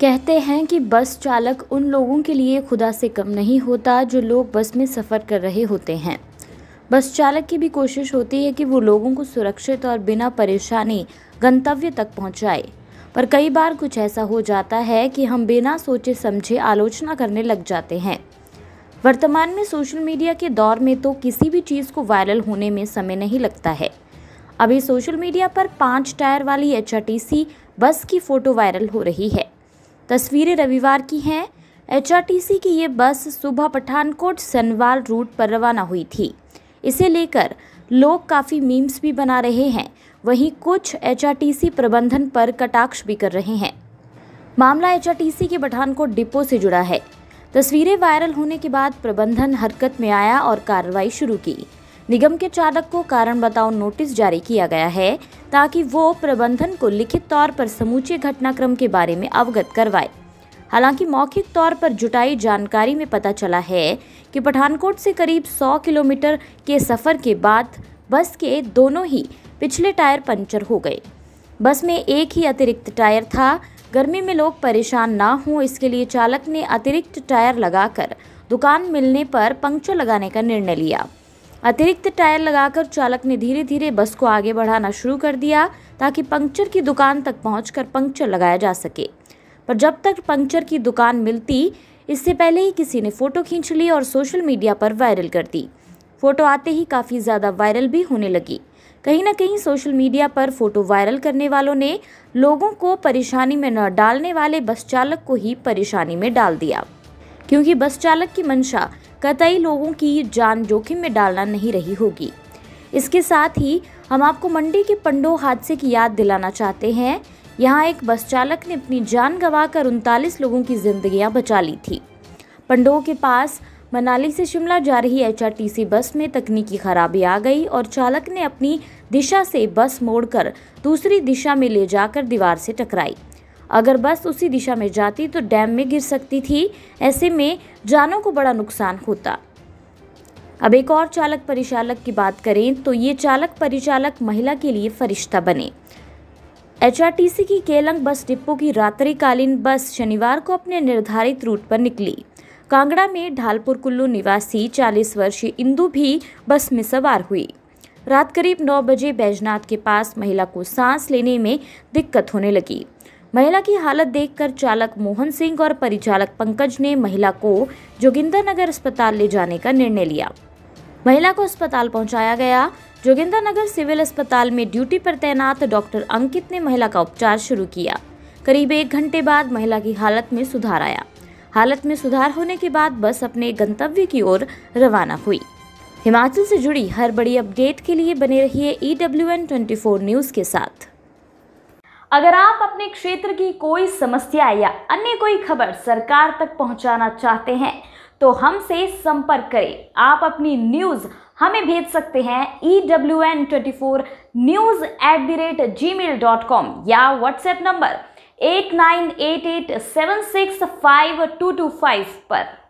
कहते हैं कि बस चालक उन लोगों के लिए खुदा से कम नहीं होता जो लोग बस में सफ़र कर रहे होते हैं बस चालक की भी कोशिश होती है कि वो लोगों को सुरक्षित और बिना परेशानी गंतव्य तक पहुंचाए पर कई बार कुछ ऐसा हो जाता है कि हम बिना सोचे समझे आलोचना करने लग जाते हैं वर्तमान में सोशल मीडिया के दौर में तो किसी भी चीज़ को वायरल होने में समय नहीं लगता है अभी सोशल मीडिया पर पाँच टायर वाली एच बस की फ़ोटो वायरल हो रही है तस्वीरें रविवार की हैं एच की ये बस सुबह पठानकोट सनवाल रूट पर रवाना हुई थी इसे लेकर लोग काफ़ी मीम्स भी बना रहे हैं वहीं कुछ एच प्रबंधन पर कटाक्ष भी कर रहे हैं मामला एच के पठानकोट डिपो से जुड़ा है तस्वीरें वायरल होने के बाद प्रबंधन हरकत में आया और कार्रवाई शुरू की निगम के चालक को कारण बताओ नोटिस जारी किया गया है ताकि वो प्रबंधन को लिखित तौर पर समूचे घटनाक्रम के बारे में अवगत करवाए हालांकि मौखिक तौर पर जुटाई जानकारी में पता चला है कि पठानकोट से करीब 100 किलोमीटर के सफ़र के बाद बस के दोनों ही पिछले टायर पंचर हो गए बस में एक ही अतिरिक्त टायर था गर्मी में लोग परेशान ना हों इसके लिए चालक ने अतिरिक्त टायर लगाकर दुकान मिलने पर पंक्चर लगाने का निर्णय लिया अतिरिक्त टायर लगाकर चालक ने धीरे धीरे बस को आगे बढ़ाना शुरू कर दिया ताकि पंक्चर की दुकान तक पहुंचकर पंक्चर लगाया जा सके पर जब तक पंक्चर की दुकान मिलती इससे पहले ही किसी ने फ़ोटो खींच ली और सोशल मीडिया पर वायरल कर दी फ़ोटो आते ही काफ़ी ज़्यादा वायरल भी होने लगी कहीं ना कहीं सोशल मीडिया पर फ़ोटो वायरल करने वालों ने लोगों को परेशानी में न डालने वाले बस चालक को ही परेशानी में डाल दिया क्योंकि बस चालक की मंशा कतई लोगों की जान जोखिम में डालना नहीं रही होगी इसके साथ ही हम आपको मंडी के पंडो हादसे की याद दिलाना चाहते हैं यहाँ एक बस चालक ने अपनी जान गंवा कर उनतालीस लोगों की जिंदगियां बचा ली थी पंडो के पास मनाली से शिमला जा रही एच बस में तकनीकी खराबी आ गई और चालक ने अपनी दिशा से बस मोड़कर दूसरी दिशा में ले जाकर दीवार से टकराई अगर बस उसी दिशा में जाती तो डैम में गिर सकती थी ऐसे में जानों को बड़ा नुकसान होता अब एक और चालक परिचालक की बात करें तो ये चालक परिचालक महिला के लिए फरिश्ता बने एचआरटीसी की केलंग बस डिपो की रात्रिकालीन बस शनिवार को अपने निर्धारित रूट पर निकली कांगड़ा में ढालपुर कुल्लू निवासी 40 वर्षीय इंदु भी बस में सवार हुई रात करीब 9 बजे बैजनाथ के पास महिला को सांस लेने में दिक्कत होने लगी महिला की हालत देखकर चालक मोहन सिंह और परिचालक पंकज ने महिला को जोगिंदर नगर अस्पताल ले जाने का निर्णय लिया महिला को अस्पताल पहुंचाया गया जोगिंदर नगर सिविल अस्पताल में ड्यूटी पर तैनात डॉक्टर अंकित ने महिला का उपचार शुरू किया करीब एक घंटे बाद महिला की हालत में सुधार आया हालत में सुधार होने के बाद बस अपने गंतव्य की ओर रवाना हुई हिमाचल से जुड़ी हर बड़ी अपडेट के लिए बने रहिए E W N twenty four news के साथ अगर आप अपने क्षेत्र की कोई समस्या या अन्य कोई खबर सरकार तक पहुंचाना चाहते हैं तो हमसे संपर्क करें आप अपनी न्यूज़ हमें भेज सकते हैं E W N twenty four news at the rate Gmail dot com या WhatsApp number eight nine eight eight seven six five two two five पर